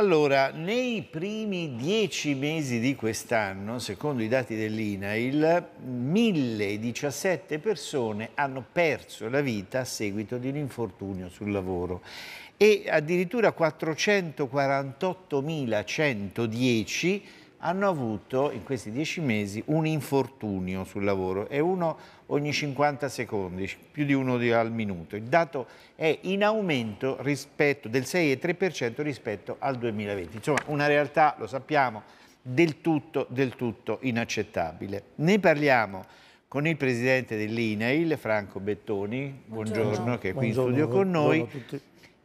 Allora, nei primi dieci mesi di quest'anno, secondo i dati dell'INAIL, 1017 persone hanno perso la vita a seguito di un infortunio sul lavoro e addirittura 448.110 hanno avuto in questi dieci mesi un infortunio sul lavoro, è uno ogni 50 secondi, più di uno al minuto. Il dato è in aumento rispetto, del 6,3% rispetto al 2020. Insomma, una realtà, lo sappiamo, del tutto, del tutto inaccettabile. Ne parliamo con il presidente dell'INAIL, Franco Bettoni, buongiorno, buongiorno che è qui buongiorno, in studio con noi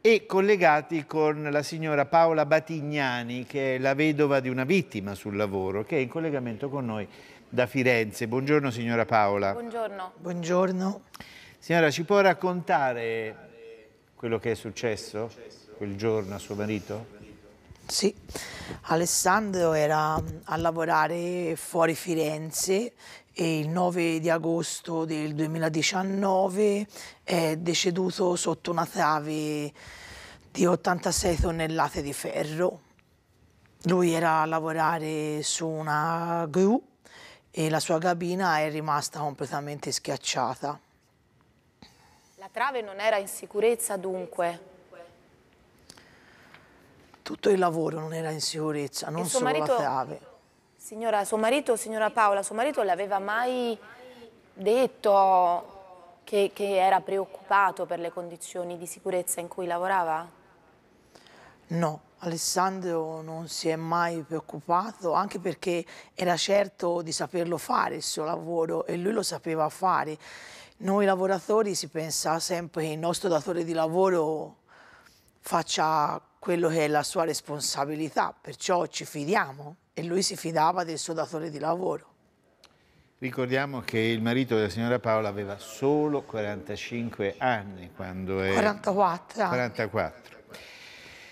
e collegati con la signora Paola Batignani, che è la vedova di una vittima sul lavoro, che è in collegamento con noi da Firenze. Buongiorno signora Paola. Buongiorno. Buongiorno. Signora, ci può raccontare quello che è successo quel giorno a suo marito? Sì, Alessandro era mm, a lavorare fuori Firenze e il 9 di agosto del 2019 è deceduto sotto una trave di 86 tonnellate di ferro. Lui era a lavorare su una gru e la sua cabina è rimasta completamente schiacciata. La trave non era in sicurezza dunque? Tutto il lavoro non era in sicurezza, non solo marito... la trave. Signora, suo marito, signora Paola, suo marito le aveva mai detto che, che era preoccupato per le condizioni di sicurezza in cui lavorava? No, Alessandro non si è mai preoccupato, anche perché era certo di saperlo fare il suo lavoro e lui lo sapeva fare. Noi lavoratori si pensa sempre che il nostro datore di lavoro faccia quello che è la sua responsabilità, perciò ci fidiamo e lui si fidava del suo datore di lavoro. Ricordiamo che il marito della signora Paola aveva solo 45 anni quando è... 44. 44.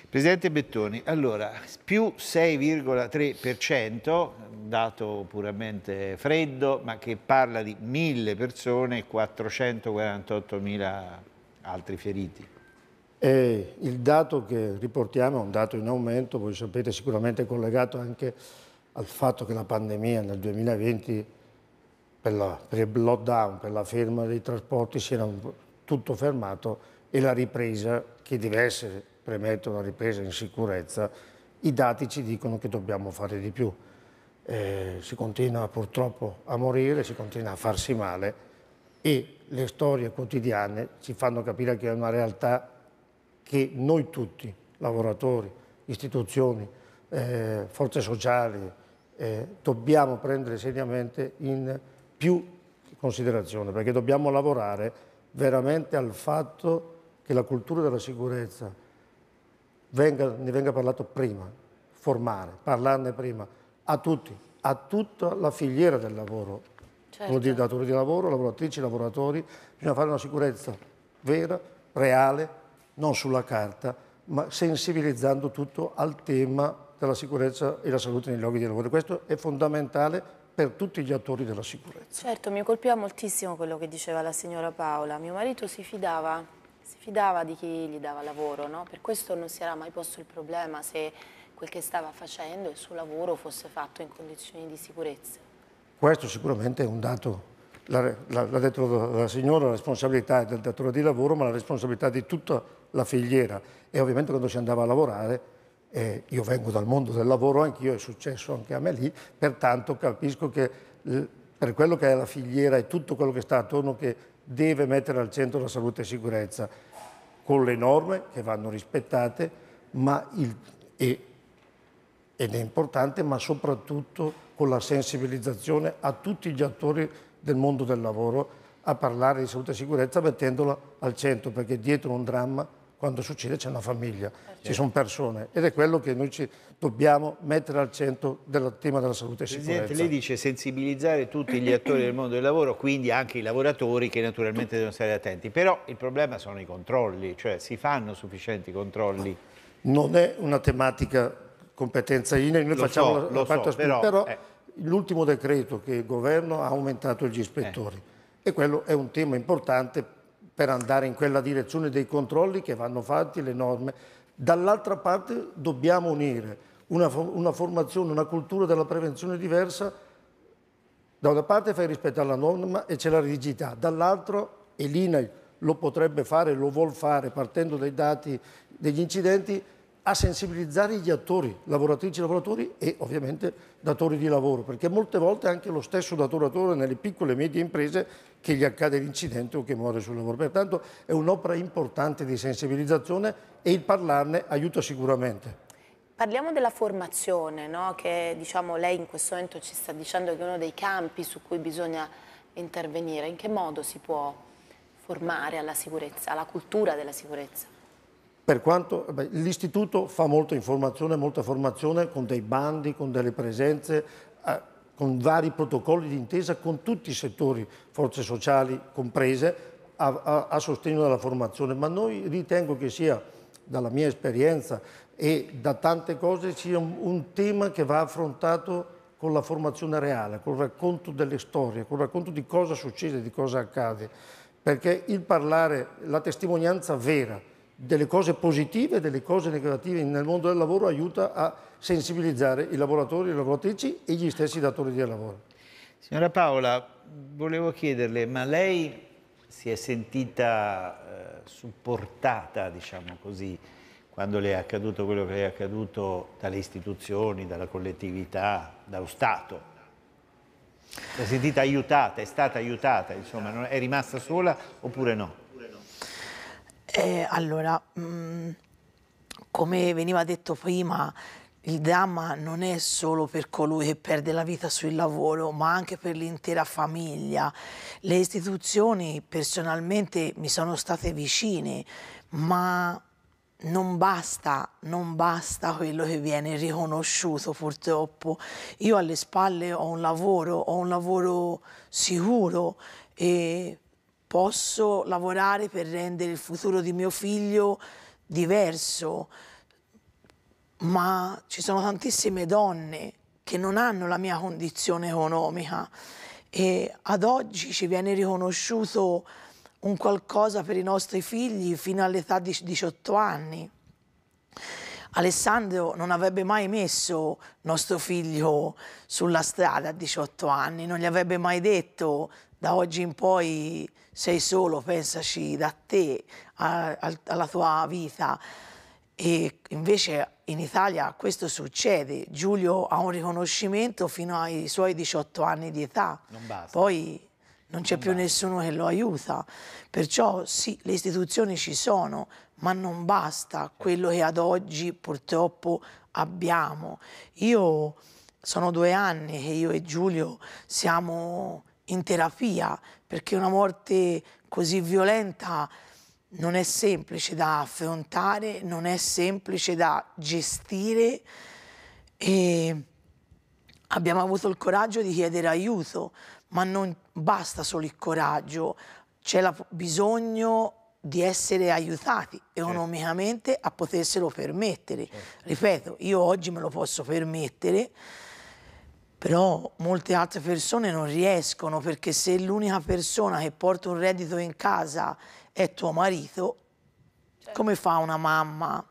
Presidente Bettoni, allora, più 6,3%, dato puramente freddo, ma che parla di mille persone e 448 mila altri feriti. E il dato che riportiamo è un dato in aumento, voi sapete sicuramente collegato anche al fatto che la pandemia nel 2020 per, la, per il lockdown, per la ferma dei trasporti si era tutto fermato e la ripresa, che deve essere, premetto, una ripresa in sicurezza, i dati ci dicono che dobbiamo fare di più. Eh, si continua purtroppo a morire, si continua a farsi male e le storie quotidiane ci fanno capire che è una realtà che noi tutti, lavoratori, istituzioni, eh, forze sociali, eh, dobbiamo prendere seriamente in più considerazione, perché dobbiamo lavorare veramente al fatto che la cultura della sicurezza venga, ne venga parlato prima, formare, parlarne prima, a tutti, a tutta la filiera del lavoro. Certo. dire datori di lavoro, lavoratrici, lavoratori, bisogna fare una sicurezza vera, reale, non sulla carta, ma sensibilizzando tutto al tema della sicurezza e la salute nei luoghi di lavoro. Questo è fondamentale per tutti gli attori della sicurezza. Certo, mi colpiva moltissimo quello che diceva la signora Paola. Mio marito si fidava, si fidava di chi gli dava lavoro, no? per questo non si era mai posto il problema se quel che stava facendo, il suo lavoro, fosse fatto in condizioni di sicurezza. Questo sicuramente è un dato, l'ha detto la signora, la responsabilità è del datore di lavoro, ma la responsabilità di tutta la filiera e ovviamente quando si andava a lavorare, eh, io vengo dal mondo del lavoro anch'io, è successo anche a me lì, pertanto capisco che per quello che è la filiera e tutto quello che sta attorno che deve mettere al centro la salute e sicurezza, con le norme che vanno rispettate, il, e, ed è importante, ma soprattutto con la sensibilizzazione a tutti gli attori del mondo del lavoro a parlare di salute e sicurezza mettendola al centro, perché dietro un dramma quando succede c'è una famiglia, ci certo. sono persone ed è quello che noi ci dobbiamo mettere al centro del tema della salute e sicurezza. Presidente, lei dice sensibilizzare tutti gli attori del mondo del lavoro, quindi anche i lavoratori che naturalmente devono stare attenti, però il problema sono i controlli, cioè si fanno sufficienti controlli? Non è una tematica competenza INE, noi lo facciamo so, la, parte so, però, però eh. l'ultimo decreto che il governo ha aumentato gli ispettori eh. e quello è un tema importante per andare in quella direzione dei controlli che vanno fatti, le norme. Dall'altra parte dobbiamo unire una, una, formazione, una cultura della prevenzione diversa. Da una parte fai rispettare la norma e c'è la rigidità, dall'altro e l'INAI lo potrebbe fare, lo vuol fare partendo dai dati degli incidenti, a sensibilizzare gli attori, lavoratrici e lavoratori e ovviamente datori di lavoro, perché molte volte anche lo stesso datore nelle piccole e medie imprese che gli accade l'incidente o che muore sul lavoro. Pertanto è un'opera importante di sensibilizzazione e il parlarne aiuta sicuramente. Parliamo della formazione, no? che diciamo, lei in questo momento ci sta dicendo che è uno dei campi su cui bisogna intervenire. In che modo si può formare alla sicurezza, alla cultura della sicurezza? Per quanto l'istituto fa molta informazione, molta formazione con dei bandi, con delle presenze, eh, con vari protocolli di intesa con tutti i settori, forze sociali comprese, a, a, a sostegno della formazione, ma noi ritengo che sia, dalla mia esperienza e da tante cose, sia un, un tema che va affrontato con la formazione reale, col racconto delle storie, col racconto di cosa succede, di cosa accade, perché il parlare, la testimonianza vera, delle cose positive e delle cose negative nel mondo del lavoro aiuta a sensibilizzare i lavoratori, le lavoratrici e gli stessi datori di lavoro. Signora Paola, volevo chiederle, ma lei si è sentita eh, supportata, diciamo così, quando le è accaduto quello che le è accaduto dalle istituzioni, dalla collettività, dallo Stato? Si è sentita aiutata, è stata aiutata, insomma, è rimasta sola oppure no? Eh, allora, mh, mm, come veniva detto prima, il dramma non è solo per colui che perde la vita sul lavoro, ma anche per l'intera famiglia. Le istituzioni personalmente mi sono state vicine, ma non basta, non basta quello che viene riconosciuto purtroppo. Io alle spalle ho un lavoro, ho un lavoro sicuro e posso lavorare per rendere il futuro di mio figlio diverso, ma ci sono tantissime donne che non hanno la mia condizione economica e ad oggi ci viene riconosciuto un qualcosa per i nostri figli fino all'età di 18 anni. Alessandro non avrebbe mai messo nostro figlio sulla strada a 18 anni, non gli avrebbe mai detto da oggi in poi sei solo, pensaci da te, a, a, alla tua vita. E invece in Italia questo succede. Giulio ha un riconoscimento fino ai suoi 18 anni di età. Non basta. Poi non c'è più nessuno che lo aiuta. Perciò sì, le istituzioni ci sono, ma non basta certo. quello che ad oggi purtroppo abbiamo. Io sono due anni che io e Giulio siamo in terapia perché una morte così violenta non è semplice da affrontare, non è semplice da gestire e abbiamo avuto il coraggio di chiedere aiuto ma non basta solo il coraggio, c'è bisogno di essere aiutati economicamente certo. a poterselo permettere. Certo. Ripeto, io oggi me lo posso permettere, però molte altre persone non riescono perché se l'unica persona che porta un reddito in casa è tuo marito, certo. come fa una mamma?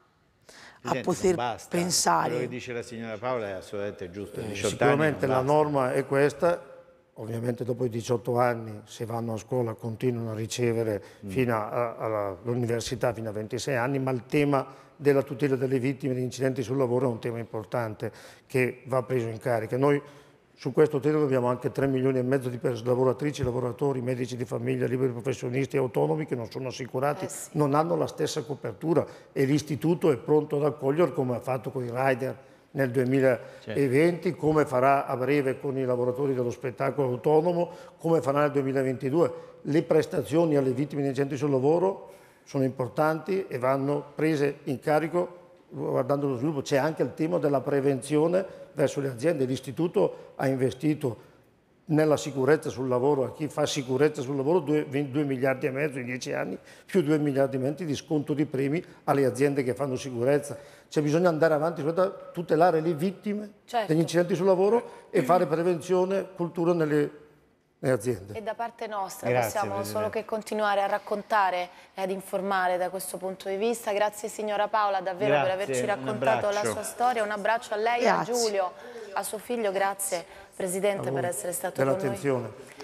a poter basta. pensare. Quello che dice la signora Paola è assolutamente giusto. Eh, sicuramente anni, la norma è questa ovviamente dopo i 18 anni, se vanno a scuola, continuano a ricevere mm. fino all'università fino a 26 anni, ma il tema della tutela delle vittime di incidenti sul lavoro è un tema importante che va preso in carica. Noi su questo tema abbiamo anche 3 milioni e mezzo di lavoratrici, lavoratori, medici di famiglia, liberi professionisti e autonomi che non sono assicurati, eh sì. non hanno la stessa copertura e l'istituto è pronto ad accogliere come ha fatto con i rider nel 2020, certo. come farà a breve con i lavoratori dello spettacolo autonomo, come farà nel 2022. Le prestazioni alle vittime di incendi sul lavoro sono importanti e vanno prese in carico guardando lo sviluppo. C'è anche il tema della prevenzione verso le aziende. L'Istituto ha investito nella sicurezza sul lavoro, a chi fa sicurezza sul lavoro 2, 2 miliardi e mezzo in 10 anni, più 2 miliardi e mezzo di sconto di premi alle aziende che fanno sicurezza. Cioè bisogna andare avanti, tutelare le vittime certo. degli incidenti sul lavoro e mm-hmm. fare prevenzione, cultura nelle, nelle aziende. E da parte nostra Grazie, possiamo Presidente. solo che continuare a raccontare e ad informare da questo punto di vista. Grazie signora Paola davvero Grazie, per averci raccontato la sua storia. Un abbraccio a lei, Grazie. a Giulio, a suo figlio. Grazie Presidente per essere stato con noi.